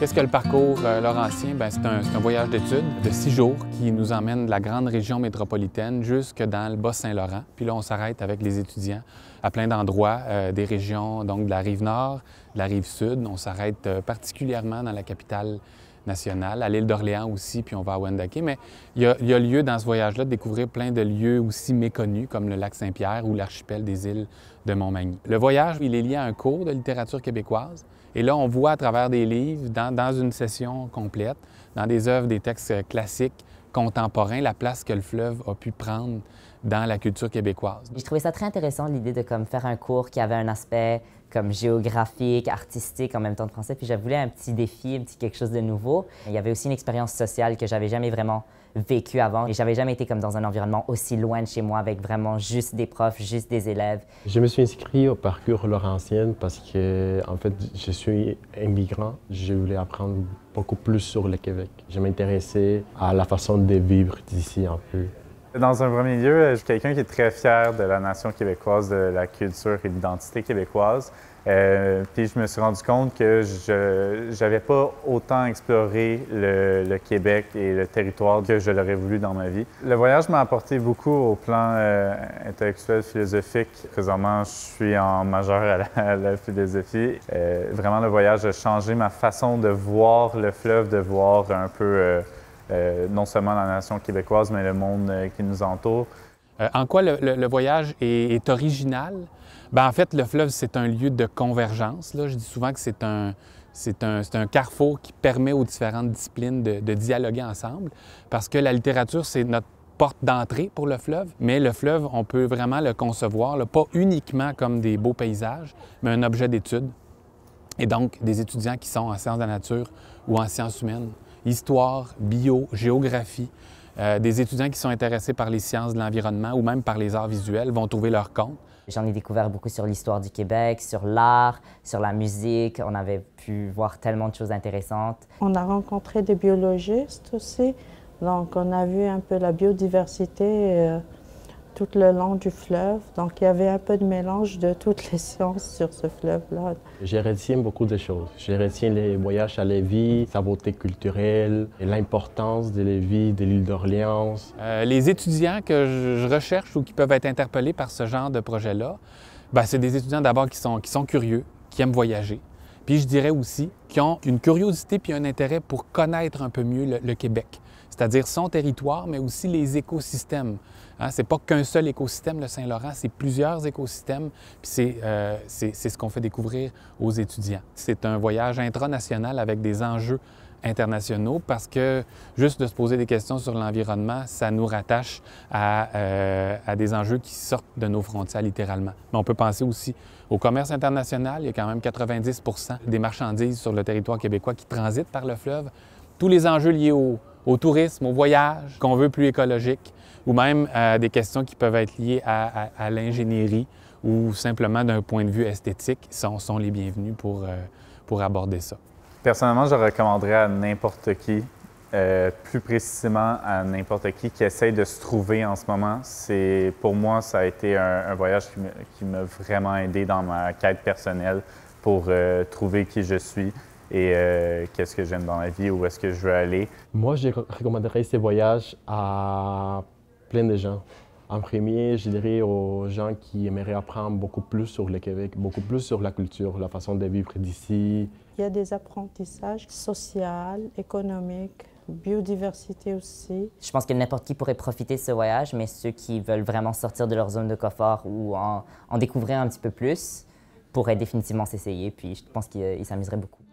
Qu'est-ce que le parcours euh, Laurentien? Ben, c'est un, voyage d'études de six jours qui nous emmène de la grande région métropolitaine jusque dans le Bas-Saint-Laurent. Puis là, on s'arrête avec les étudiants à plein d'endroits, euh, des régions donc de la rive nord, de la rive sud. On s'arrête euh, particulièrement dans la capitale nationale, à l'île d'Orléans aussi, puis on va à Wendake. Mais il y, a, il y a lieu dans ce voyage-là de découvrir plein de lieux aussi méconnus, comme le lac Saint-Pierre ou l'archipel des îles de Montmagny. Le voyage, il est lié à un cours de littérature québécoise et là, on voit à travers des livres, dans, dans une session complète, dans des œuvres, des textes classiques, contemporains, la place que le fleuve a pu prendre dans la culture québécoise. J'ai trouvé ça très intéressant, l'idée de comme, faire un cours qui avait un aspect comme géographique, artistique, en même temps de français. Puis je voulais un petit défi, un petit quelque chose de nouveau. Il y avait aussi une expérience sociale que j'avais jamais vraiment vécue avant. Et j'avais jamais été comme dans un environnement aussi loin de chez moi avec vraiment juste des profs, juste des élèves. Je me suis inscrit au parcours Laurentienne parce que, en fait, je suis immigrant. Je voulais apprendre beaucoup plus sur le Québec. Je m'intéressais à la façon de vivre d'ici un peu. Dans un premier lieu, euh, je suis quelqu'un qui est très fier de la nation québécoise, de la culture et de l'identité québécoise. Euh, puis je me suis rendu compte que je n'avais pas autant exploré le, Québec et le territoire que je l'aurais voulu dans ma vie. Le voyage m'a apporté beaucoup au plan euh, intellectuel, philosophique. Présentement, je suis en majeur à la, philosophie. vraiment, le voyage a changé ma façon de voir le fleuve, de voir un peu euh, non seulement la nation québécoise, mais le monde euh, qui nous entoure. Euh, en quoi le, voyage est, original? Ben, en fait, le fleuve, c'est un lieu de convergence. Là. Je dis souvent que c'est un, c'est un, un, carrefour qui permet aux différentes disciplines de, dialoguer ensemble, parce que la littérature, c'est notre porte d'entrée pour le fleuve, mais le fleuve, on peut vraiment le concevoir, pas uniquement comme des beaux paysages, mais un objet d'étude. Et donc, des étudiants qui sont en sciences de la nature ou en sciences humaines histoire, bio, géographie. Euh, des étudiants qui sont intéressés par les sciences de l'environnement ou même par les arts visuels vont trouver leur compte. J'en ai découvert beaucoup sur l'histoire du Québec, sur l'art, sur la musique. On avait pu voir tellement de choses intéressantes. On a rencontré des biologistes aussi, donc on a vu un peu la biodiversité. Euh, tout le long du fleuve. Donc, il y avait un peu de mélange de toutes les sciences sur ce fleuve-là. J'ai retiens beaucoup de choses. J'ai retiens les voyages à Lévis, sa beauté culturelle, l'importance de Lévis, de l'île d'Orléans. Euh, les étudiants que je recherche ou qui peuvent être interpellés par ce genre de projet-là, ben, c'est des étudiants d'abord qui sont, qui curieux, qui aiment voyager. Puis je dirais aussi qui ont une curiosité puis un intérêt pour connaître un peu mieux le Québec c'est-à-dire son territoire, mais aussi les écosystèmes. Hein, c'est pas qu'un seul écosystème, le Saint-Laurent, c'est plusieurs écosystèmes, puis euh, c'est ce qu'on fait découvrir aux étudiants. C'est un voyage intranational avec des enjeux internationaux parce que juste de se poser des questions sur l'environnement, ça nous rattache à, euh, à, des enjeux qui sortent de nos frontières littéralement. Mais on peut penser aussi au commerce international. Il y a quand même 90 des marchandises sur le territoire québécois qui transitent par le fleuve. Tous les enjeux liés au, au tourisme, au voyage, qu'on veut plus écologique, ou même à euh, des questions qui peuvent être liées à, l'ingénierie ou simplement d'un point de vue esthétique, sont, sont les bienvenus pour, euh, pour aborder ça. Personnellement, je recommanderais à n'importe qui, euh, plus précisément à n'importe qui qui essaye de se trouver en ce moment. C'est, pour moi, ça a été un voyage qui m'a vraiment aidé dans ma quête personnelle pour trouver qui je suis, et euh, qu'est-ce que j'aime dans la vie, où est-ce que je veux aller. Moi, je recommanderais ces voyages à plein de gens. En premier, je dirais aux gens qui aimeraient apprendre beaucoup plus sur le Québec, beaucoup plus sur la culture, la façon de vivre d'ici. Il y a des apprentissages sociaux, économiques, biodiversité aussi. Je pense que n'importe qui pourrait profiter de ce voyage, mais ceux qui veulent vraiment sortir de leur zone de confort ou en, en découvrir un petit peu plus pourraient définitivement s'essayer, puis je pense qu'ils s'amuseraient beaucoup.